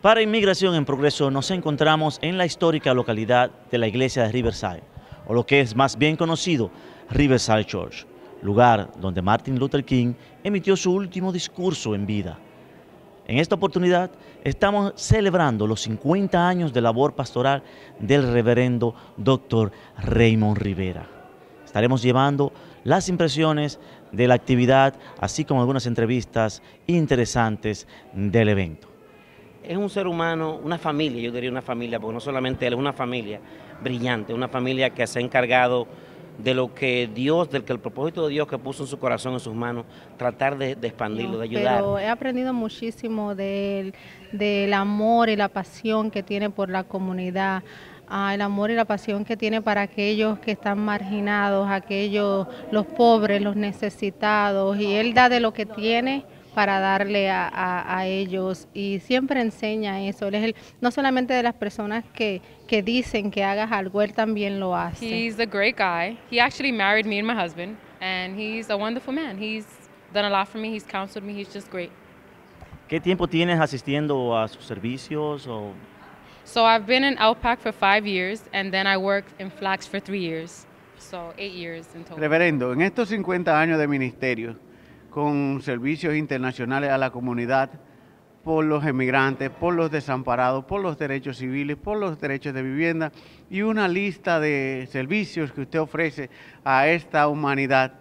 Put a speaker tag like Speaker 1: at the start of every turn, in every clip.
Speaker 1: Para Inmigración en Progreso nos encontramos en la histórica localidad de la iglesia de Riverside, o lo que es más bien conocido, Riverside Church, lugar donde Martin Luther King emitió su último discurso en vida. En esta oportunidad estamos celebrando los 50 años de labor pastoral del reverendo Dr. Raymond Rivera. Estaremos llevando las impresiones de la actividad, así como algunas entrevistas interesantes del evento es un ser humano, una familia, yo diría una familia, porque no solamente él, es una familia brillante, una familia que se ha encargado de lo que Dios, del que el propósito de Dios que puso en su corazón, en sus manos, tratar de, expandirlo, de ayudar. Pero he aprendido muchísimo del, del amor y la pasión que tiene por la comunidad. Ah, el amor y la pasión que tiene para aquellos que están marginados, aquellos, los pobres, los necesitados, y él da de lo que tiene para darle a, a, ellos y siempre enseña eso. Él es el, no solamente de las personas que, que dicen que hagas algo, él también lo hace. He's a great guy. He actually married me and my husband and he's a wonderful man. He's done a lot for me, he's counseled me, he's just great. ¿Qué tiempo tienes asistiendo a sus servicios o So I've been in Outback for five years, and then I worked in Flax for three years. So eight years in total.
Speaker 2: Reverendo, en estos 50 años de ministerio, con servicios internacionales a la comunidad, por los emigrantes, por los desamparados, por los derechos civiles, por los derechos de vivienda y una lista de servicios que usted ofrece a esta humanidad.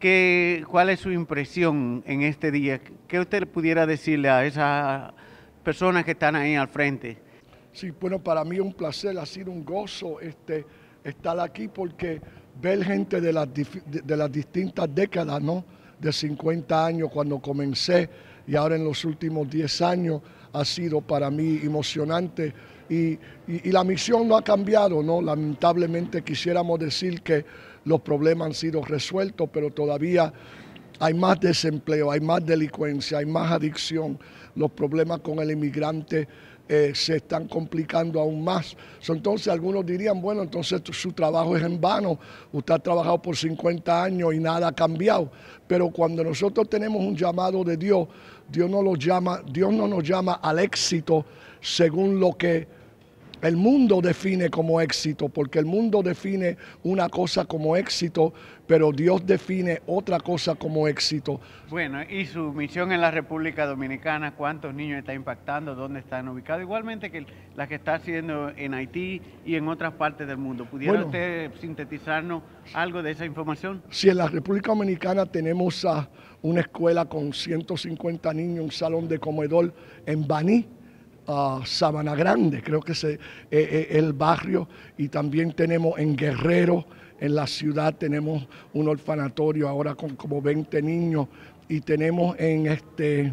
Speaker 2: ¿Qué, ¿Cuál es su impresión en este día? ¿Qué usted pudiera decirle a esas personas que están ahí al frente?
Speaker 3: Sí, bueno, para mí es un placer, ha sido un gozo este, estar aquí porque ver gente de las, de las distintas décadas, ¿no? de 50 años cuando comencé y ahora en los últimos 10 años ha sido para mí emocionante y, y, la misión no ha cambiado, ¿no? Lamentablemente quisiéramos decir que los problemas han sido resueltos, pero todavía hay más desempleo, hay más delincuencia, hay más adicción, los problemas con el inmigrante eh, se están complicando aún más. entonces algunos dirían, bueno, entonces su trabajo es en vano, usted ha trabajado por 50 años y nada ha cambiado. Pero cuando nosotros tenemos un llamado de Dios, Dios llama, Dios no nos llama al éxito según lo que el mundo define como éxito, porque el mundo define una cosa como éxito, pero Dios define otra cosa como éxito.
Speaker 2: Bueno, y su misión en la República Dominicana, cuántos niños está impactando, dónde están ubicados, igualmente que las que está haciendo en Haití y en otras partes del mundo. ¿Pudiera usted sintetizarnos algo de esa información?
Speaker 3: Si en la República Dominicana tenemos a una escuela con 150 niños, un salón de comedor en Baní Sabana Grande, creo que es eh, eh, el barrio, y también tenemos en Guerrero, en la ciudad tenemos un orfanatorio ahora con como 20 niños, y tenemos en este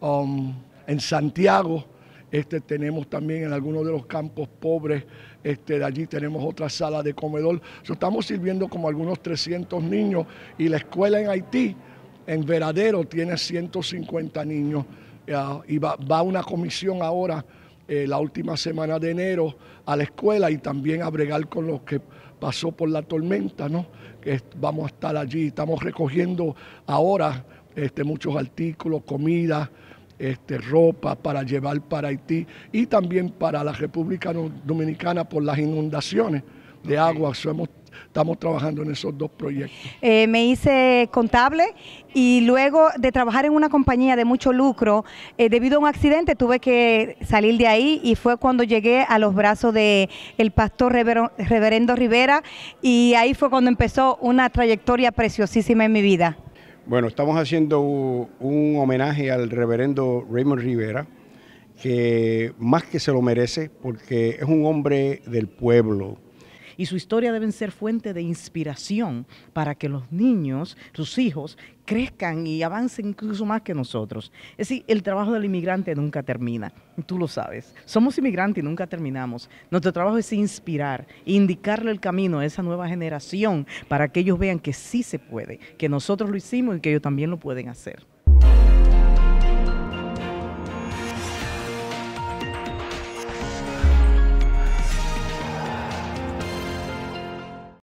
Speaker 3: um, en Santiago, este, tenemos también en algunos de los campos pobres, este, de allí tenemos otra sala de comedor. estamos sirviendo como algunos 300 niños y la escuela en Haití, en Veradero, tiene 150 niños eh, y va, una comisión ahora, eh, la última semana de enero, a la escuela y también a bregar con los que pasó por la tormenta, ¿no? Que vamos a estar allí. Estamos recogiendo ahora este, muchos artículos, comida, este, ropa para llevar para Haití y también para la República Dominicana por las inundaciones de agua estamos trabajando en esos dos proyectos.
Speaker 1: Eh, me hice contable y luego de trabajar en una compañía de mucho lucro, eh, debido a un accidente tuve que salir de ahí y fue cuando llegué a los brazos de el pastor Reverendo Rivera y ahí fue cuando empezó una trayectoria preciosísima en mi vida.
Speaker 2: Bueno, estamos haciendo un homenaje al Reverendo Raymond Rivera, que más que se lo merece porque es un hombre del pueblo,
Speaker 1: y su historia deben ser fuente de inspiración para que los niños, sus hijos, crezcan y avancen incluso más que nosotros. Es decir, el trabajo del inmigrante nunca termina, tú lo sabes. Somos inmigrantes y nunca terminamos. Nuestro trabajo es inspirar, indicarle el camino a esa nueva generación para que ellos vean que sí se puede, que nosotros lo hicimos y que ellos también lo pueden hacer.